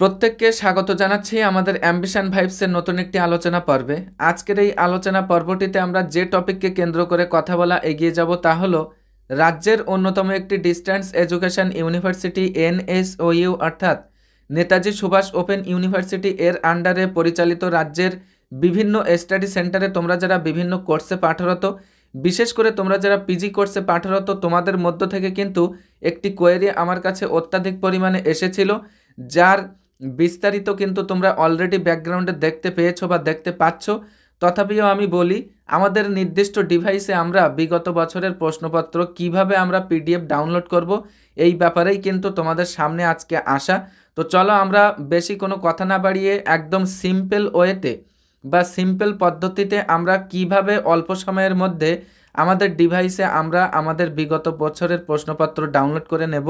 প্রত্যেককে স্বাগত জানাচ্ছি আমাদের অ্যাম্বিশন ভাইবসের নতুন একটি আলোচনা পর্বে আজকের এই আলোচনা পর্বটিতে আমরা যে টপিককে কেন্দ্র করে কথা বলা এগিয়ে যাব তা হলো রাজ্যের অন্যতম একটি ডিস্ট্যান্স এডুকেশন ইউনিভার্সিটি এনএসওইউ অর্থাৎ নেতাজি সুভাষ ওপেন ইউনিভার্সিটি এর আন্ডারে পরিচালিত রাজ্যের বিভিন্ন স্টাডি সেন্টারে তোমরা যারা বিভিন্ন কোর্সে পাঠরত বিশেষ করে তোমরা যারা পিজি কোর্সে পাঠরত তোমাদের মধ্য থেকে কিন্তু একটি কোয়েরি আমার কাছে অত্যাধিক পরিমাণে এসেছিল যার বিস্তারিত কিন্তু তোমরা অলরেডি ব্যাকগ্রাউন্ডে দেখতে পেয়েছো বা দেখতে পাচ্ছ তথাপিও আমি বলি আমাদের নির্দিষ্ট ডিভাইসে আমরা বিগত বছরের প্রশ্নপত্র কিভাবে আমরা পিডিএফ ডাউনলোড করব এই ব্যাপারেই কিন্তু তোমাদের সামনে আজকে আসা তো চলো আমরা বেশি কোনো কথা না বাড়িয়ে একদম সিম্পল ওয়েতে বা সিম্পল পদ্ধতিতে আমরা কিভাবে অল্প সময়ের মধ্যে আমাদের ডিভাইসে আমরা আমাদের বিগত বছরের প্রশ্নপত্র ডাউনলোড করে নেব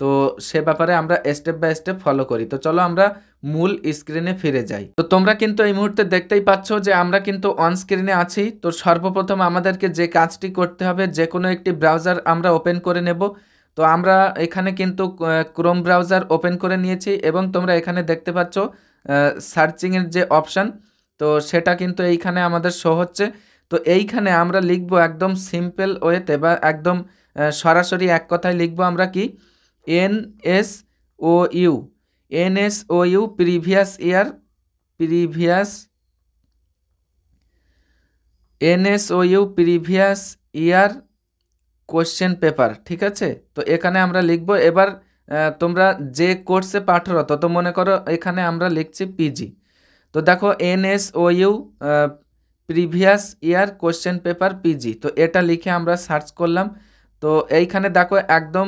তো সে ব্যাপারে আমরা স্টেপ বাই স্টেপ ফলো করি তো চলো আমরা মূল স্ক্রিনে ফিরে যাই তো তোমরা কিন্তু এই মুহূর্তে দেখতেই পাচ্ছ যে আমরা কিন্তু অন স্ক্রিনে আছি তো সর্বপ্রথম আমাদেরকে যে কাজটি করতে হবে যে কোনো একটি ব্রাউজার আমরা ওপেন করে নেব তো আমরা এখানে কিন্তু ক্রোম ব্রাউজার ওপেন করে নিয়েছি এবং তোমরা এখানে দেখতে পাচ্ছ সার্চিংয়ের যে অপশান তো সেটা কিন্তু এইখানে আমাদের শো হচ্ছে তো এইখানে আমরা লিখব একদম সিম্পল ওয়েতে বা একদম সরাসরি এক কথায় লিখব আমরা কি N S O U N S O U previous year previous N S O U previous year question paper ঠিক আছে তো এখানে আমরা লিখব এবার তোমরা যে কোর্সে পাঠরত তো মনে করো এখানে আমরা লিখছি পিজি তো দেখো N S O U previous year question paper PG তো এটা লিখে আমরা সার্চ করলাম তো এইখানে দেখো একদম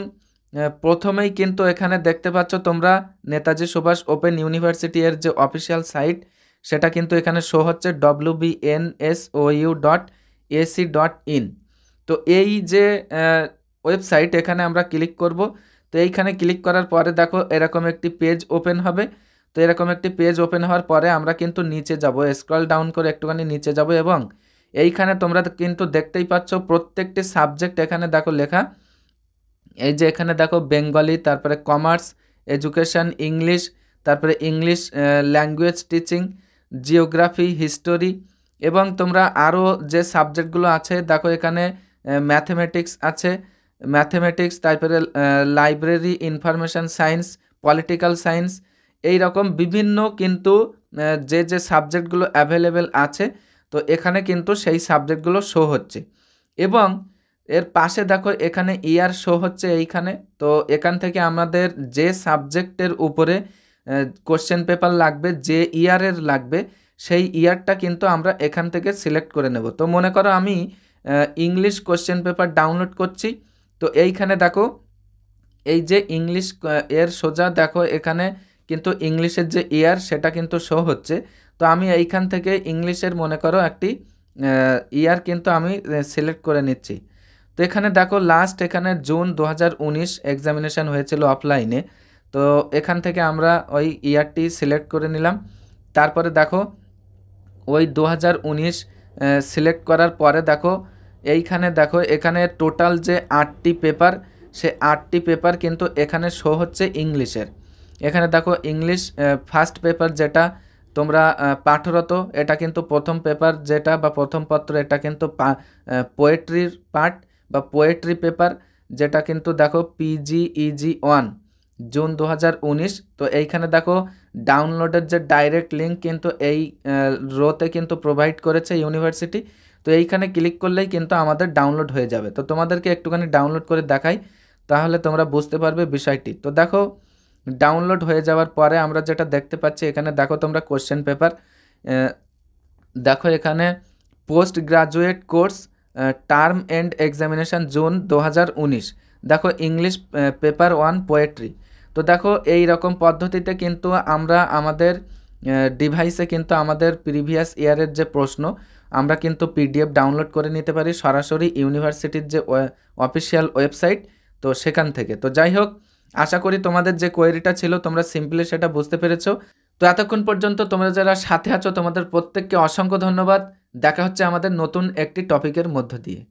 প্রথমেই কিন্তু এখানে দেখতে পাচ্ছ তোমরা নেতাজি সুভাষ ওপেন ইউনিভার্সিটি এর যে অফিসিয়াল সাইট সেটা কিন্তু এখানে শো হচ্ছে W B N S O U dot AC dot in তো এই যে ওয়েবসাইট এখানে আমরা ক্লিক করব তো এইখানে ক্লিক করার পরে দেখো এরকম একটি পেজ ওপেন হবে তো এরকম একটি পেজ ওপেন হওয়ার পরে আমরা কিন্তু নিচে যাব স্ক্রল ডাউন করে একটুখানি নিচে যাব এবং এইখানে তোমরা কিন্তু দেখতেই পাচ্ছ প্রত্যেকটি সাবজেক্ট এখানে দেখো লেখা এই যে এখানে দেখো বেঙ্গলি তারপরে কমার্স এডুকেশান ইংলিশ তারপরে English language teaching geography history এবং তোমরা আরও যে সাবজেক্টগুলো আছে দেখো এখানে ম্যাথেমেটিক্স আছে ম্যাথেমেটিক্স তারপরে library information science political science এই রকম বিভিন্ন কিন্তু যে যে সাবজেক্টগুলো অ্যাভেলেবেল আছে তো এখানে কিন্তু সেই সাবজেক্টগুলো শো হচ্ছে এবং এর পাশে দেখো এখানে ইয়ার শো হচ্ছে এইখানে তো এখান থেকে আমাদের যে সাবজেক্টের উপরে কোশ্চেন পেপার লাগবে যে ইয়ারের লাগবে সেই ইয়ারটা কিন্তু আমরা এখান থেকে সিলেক্ট করে নেব তো মনে করো আমি ইংলিশ কোশ্চেন পেপার ডাউনলোড করছি তো এইখানে দেখো এই যে ইংলিশ এর সোজা দেখো এখানে কিন্তু ইংলিশের যে ইয়ার সেটা কিন্তু শো হচ্ছে তো আমি এইখান থেকে ইংলিশের মনে করো একটি ইয়ার কিন্তু আমি সিলেক্ট করে নিচ্ছি তো এখানে দেখো লাস্ট এখানে জুন দু হাজার এক্সামিনেশান হয়েছিল অফলাইনে তো এখান থেকে আমরা ওই ইয়ারটি সিলেক্ট করে নিলাম তারপরে দেখো ওই দু সিলেক্ট করার পরে দেখো এইখানে দেখো এখানে টোটাল যে আটটি পেপার সে আটটি পেপার কিন্তু এখানে শো হচ্ছে ইংলিশের এখানে দেখো ইংলিশ ফার্স্ট পেপার যেটা তোমরা পাঠরত এটা কিন্তু প্রথম পেপার যেটা বা প্রথম পত্র এটা কিন্তু পোয়েট্রির পার্ট বা পোয়েট্রি পেপার যেটা কিন্তু দেখো পিজি ইজি ওয়ান জুন দু তো এইখানে দেখো ডাউনলোডের যে ডাইরেক্ট লিঙ্ক কিন্তু এই রোতে কিন্তু প্রোভাইড করেছে ইউনিভার্সিটি তো এইখানে ক্লিক করলেই কিন্তু আমাদের ডাউনলোড হয়ে যাবে তো তোমাদেরকে একটুখানি ডাউনলোড করে দেখাই তাহলে তোমরা বুঝতে পারবে বিষয়টি তো দেখো ডাউনলোড হয়ে যাওয়ার পরে আমরা যেটা দেখতে পাচ্ছি এখানে দেখো তোমরা কোশ্চেন পেপার দেখো এখানে post graduate course term end examination June দু দেখো ইংলিশ পেপার ওয়ান পোয়েট্রি তো দেখো এই রকম পদ্ধতিতে কিন্তু আমরা আমাদের ডিভাইসে কিন্তু আমাদের প্রিভিয়াস ইয়ারের যে প্রশ্ন আমরা কিন্তু পিডিএফ ডাউনলোড করে নিতে পারি সরাসরি ইউনিভার্সিটির যে অফিসিয়াল ওয়েবসাইট তো সেখান থেকে তো যাই হোক আশা করি তোমাদের যে কোয়েরিটা ছিল তোমরা সিম্পলি সেটা বুঝতে পেরেছো তো এতক্ষণ পর্যন্ত তোমরা যারা সাথে আছো তোমাদের প্রত্যেককে অসংখ্য ধন্যবাদ দেখা হচ্ছে আমাদের নতুন একটি টপিকের মধ্য দিয়ে